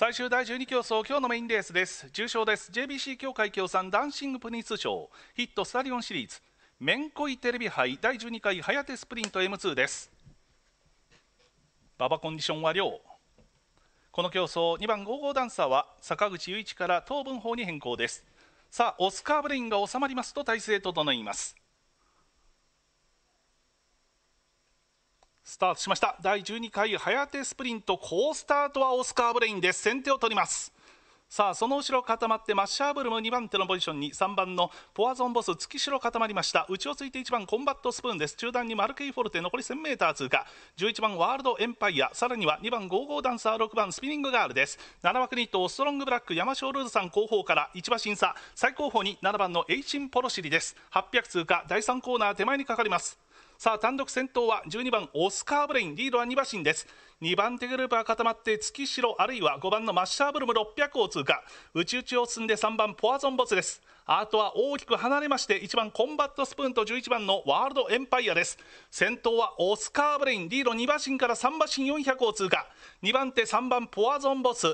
最終第十二競争今日のメインレースです重賞です JBC 協会協賛ダンシングプリンス賞ヒットスタリオンシリーズめんこいテレビ杯第十二回早手スプリント M2 です馬場コンディションは良この競争二番5号ダンサーは坂口雄一から当分法に変更ですさあオスカーブレインが収まりますと体勢整いますスタートしました第12回早手スプリント好スタートはオスカー・ブレインです先手を取りますさあその後ろ固まってマッシャーブルム2番手のポジションに3番のポアゾンボス月城固まりました内をついて1番コンバットスプーンです中段にマルケイフォルテ残り 1000m 通過11番ワールドエンパイアさらには2番ゴーゴーダンサー6番スピニングガールです7枠に1ストロングブラック山椒ルーズさん後方から1馬審査最後方に7番のエイチンポロシリです800通過第3コーナー手前にかかりますさあ単独先頭は12番オスカーブレインリードは2馬身です2番手グループは固まって月城あるいは5番のマッシャーブルム600を通過内々を進んで3番ポアゾンボスですあとは大きく離れまして1番コンバットスプーンと11番のワールドエンパイアです先頭はオスカーブレインリード2馬身から3馬身400を通過2番手3番ポアゾンボス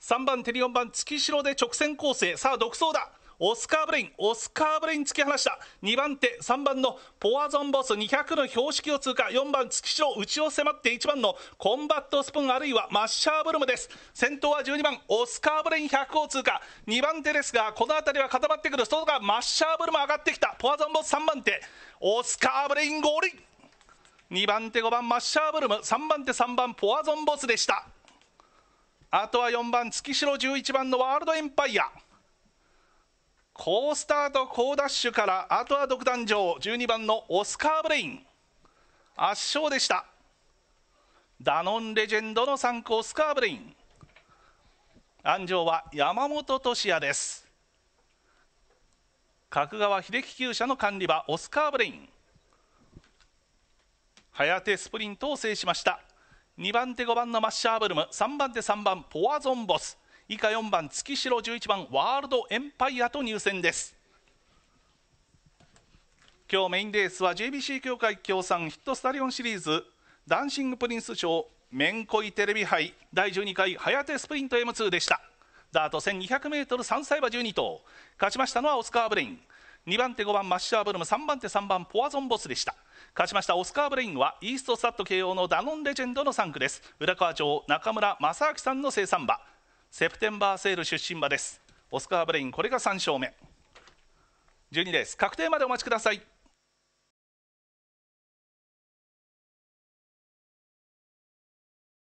3番手に4番月城で直線構成さあ独走だオスカー・ブレインオスカー・ブレイン突き放した2番手3番のポアゾンボス200の標識を通過4番月城内を迫って1番のコンバットスプーンあるいはマッシャー・ブルムです先頭は12番オスカー・ブレイン100を通過2番手ですがこの辺りは固まってくる外がマッシャー・ブルム上がってきたポアゾンボス3番手オスカー・ブレイン合輪2番手5番マッシャー・ブルム3番手3番ポアゾンボスでしたあとは4番月城11番のワールドエンパイア好スタート好ダッシュからあとは独壇場12番のオスカー・ブレイン圧勝でしたダノンレジェンドの3区オスカー・ブレイン安城は山本俊也です角川秀樹厩舎の管理馬オスカー・ブレイン早手スプリントを制しました2番手5番のマッシャーブルム3番手3番ポアゾンボス以下4番月城11番ワールドエンパイアと入選です今日メインレースは JBC 協会協賛ヒットスタリオンシリーズダンシングプリンス賞メンコイテレビ杯第12回早手スプリント M2 でしたダート 1200m3 歳馬12頭勝ちましたのはオスカー・ブレイン2番手5番マッシャーブルム3番手3番ポアゾンボスでした勝ちましたオスカー・ブレインはイーストスタッド慶応のダノンレジェンドの3区です浦河町中村正明さんの生産馬セプテンバーセール出身馬ですオスカー・ブレインこれが3勝目12です確定までお待ちください